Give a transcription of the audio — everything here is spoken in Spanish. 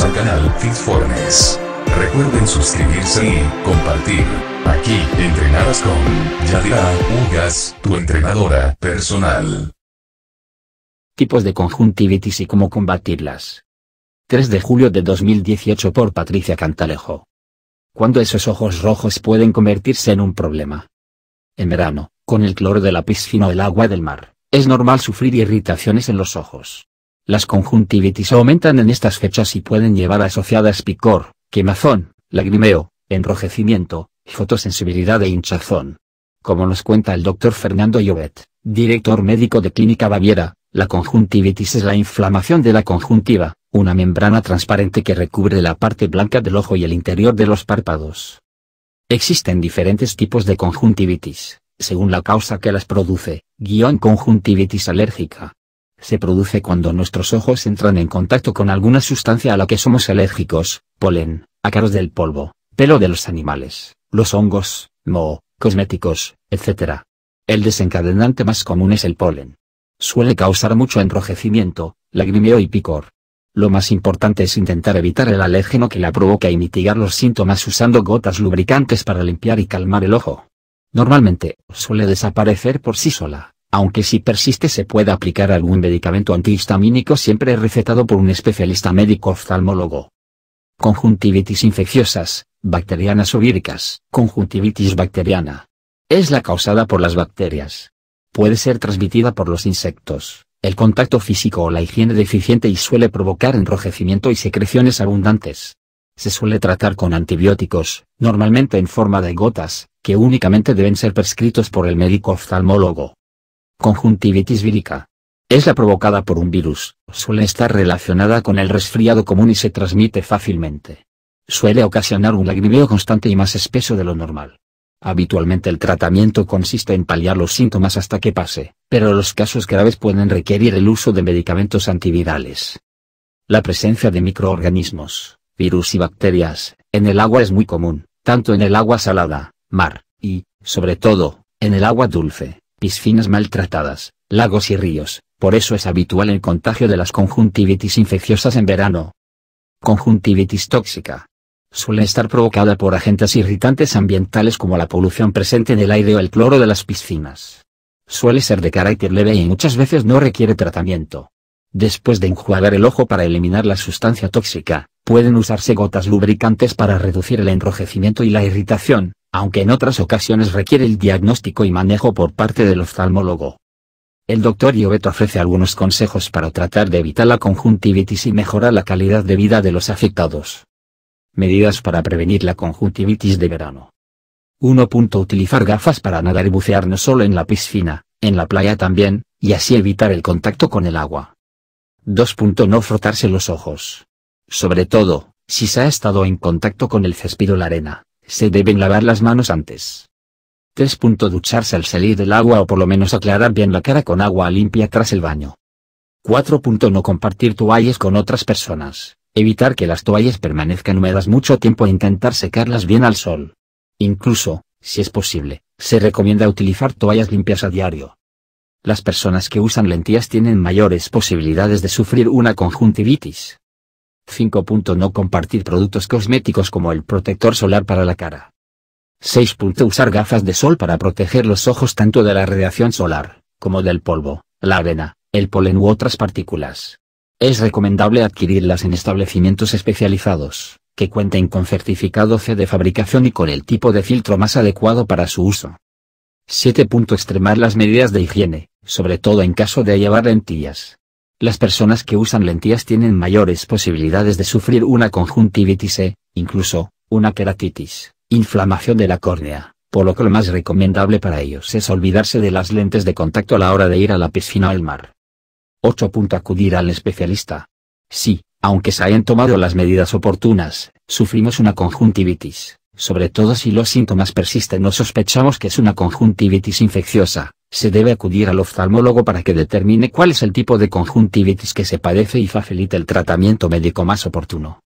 al canal Fitformes. Recuerden suscribirse y compartir. Aquí, entrenadas con Yadira Ugas, tu entrenadora personal. Tipos de conjuntivitis y cómo combatirlas. 3 de julio de 2018 por Patricia Cantalejo. cuando esos ojos rojos pueden convertirse en un problema? En verano, con el cloro de la piscina o el agua del mar, es normal sufrir irritaciones en los ojos. Las conjuntivitis aumentan en estas fechas y pueden llevar asociadas picor, quemazón, lagrimeo, enrojecimiento, fotosensibilidad e hinchazón. Como nos cuenta el doctor Fernando Llobet, director médico de Clínica Baviera, la conjuntivitis es la inflamación de la conjuntiva, una membrana transparente que recubre la parte blanca del ojo y el interior de los párpados. Existen diferentes tipos de conjuntivitis, según la causa que las produce, guión conjuntivitis alérgica, se produce cuando nuestros ojos entran en contacto con alguna sustancia a la que somos alérgicos, polen, ácaros del polvo, pelo de los animales, los hongos, moho, cosméticos, etc. El desencadenante más común es el polen. Suele causar mucho enrojecimiento, lagrimeo y picor. Lo más importante es intentar evitar el alérgeno que la provoca y mitigar los síntomas usando gotas lubricantes para limpiar y calmar el ojo. Normalmente, suele desaparecer por sí sola aunque si persiste se puede aplicar algún medicamento antihistamínico siempre recetado por un especialista médico oftalmólogo. Conjuntivitis infecciosas, bacterianas o víricas. Conjuntivitis bacteriana. Es la causada por las bacterias. Puede ser transmitida por los insectos, el contacto físico o la higiene deficiente y suele provocar enrojecimiento y secreciones abundantes. Se suele tratar con antibióticos, normalmente en forma de gotas, que únicamente deben ser prescritos por el médico oftalmólogo. Conjuntivitis vírica. Es la provocada por un virus, suele estar relacionada con el resfriado común y se transmite fácilmente. Suele ocasionar un lagrimeo constante y más espeso de lo normal. Habitualmente el tratamiento consiste en paliar los síntomas hasta que pase, pero los casos graves pueden requerir el uso de medicamentos antivirales. La presencia de microorganismos, virus y bacterias, en el agua es muy común, tanto en el agua salada, mar, y, sobre todo, en el agua dulce piscinas maltratadas, lagos y ríos, por eso es habitual el contagio de las conjuntivitis infecciosas en verano. Conjuntivitis tóxica. Suele estar provocada por agentes irritantes ambientales como la polución presente en el aire o el cloro de las piscinas. Suele ser de carácter leve y muchas veces no requiere tratamiento. Después de enjuagar el ojo para eliminar la sustancia tóxica, Pueden usarse gotas lubricantes para reducir el enrojecimiento y la irritación, aunque en otras ocasiones requiere el diagnóstico y manejo por parte del oftalmólogo. El doctor Ioveto ofrece algunos consejos para tratar de evitar la conjuntivitis y mejorar la calidad de vida de los afectados. Medidas para prevenir la conjuntivitis de verano. 1. Utilizar gafas para nadar y bucear no solo en la piscina, en la playa también, y así evitar el contacto con el agua. 2. No frotarse los ojos. Sobre todo, si se ha estado en contacto con el césped o la arena, se deben lavar las manos antes. 3. Ducharse al salir del agua o por lo menos aclarar bien la cara con agua limpia tras el baño. 4. No compartir toallas con otras personas. Evitar que las toallas permanezcan húmedas mucho tiempo e intentar secarlas bien al sol. Incluso, si es posible, se recomienda utilizar toallas limpias a diario. Las personas que usan lentillas tienen mayores posibilidades de sufrir una conjuntivitis. 5. No compartir productos cosméticos como el protector solar para la cara. 6. Usar gafas de sol para proteger los ojos tanto de la radiación solar, como del polvo, la arena, el polen u otras partículas. Es recomendable adquirirlas en establecimientos especializados, que cuenten con certificado C de fabricación y con el tipo de filtro más adecuado para su uso. 7. Extremar las medidas de higiene, sobre todo en caso de llevar lentillas. Las personas que usan lentillas tienen mayores posibilidades de sufrir una conjuntivitis e, incluso, una queratitis, inflamación de la córnea, por lo que lo más recomendable para ellos es olvidarse de las lentes de contacto a la hora de ir a la piscina o al mar. 8. Acudir al especialista. Sí, aunque se hayan tomado las medidas oportunas, sufrimos una conjuntivitis, sobre todo si los síntomas persisten o sospechamos que es una conjuntivitis infecciosa, se debe acudir al oftalmólogo para que determine cuál es el tipo de conjuntivitis que se padece y facilite el tratamiento médico más oportuno.